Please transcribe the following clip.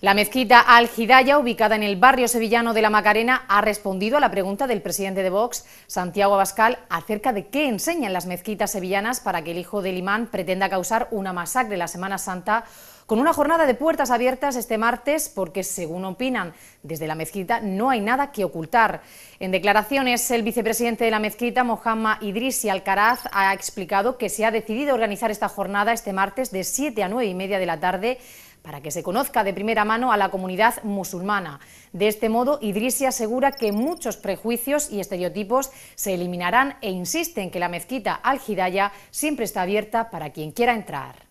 La mezquita al ubicada en el barrio sevillano de la Macarena, ha respondido a la pregunta del presidente de Vox, Santiago Abascal, acerca de qué enseñan las mezquitas sevillanas para que el hijo del imán pretenda causar una masacre la Semana Santa con una jornada de puertas abiertas este martes porque, según opinan desde la mezquita, no hay nada que ocultar. En declaraciones, el vicepresidente de la mezquita, Mohammad Idrisi Alcaraz, ha explicado que se ha decidido organizar esta jornada este martes de 7 a 9 y media de la tarde para que se conozca de primera mano a la comunidad musulmana. De este modo, Idrisi asegura que muchos prejuicios y estereotipos se eliminarán e insiste en que la mezquita Al-Hidayah siempre está abierta para quien quiera entrar.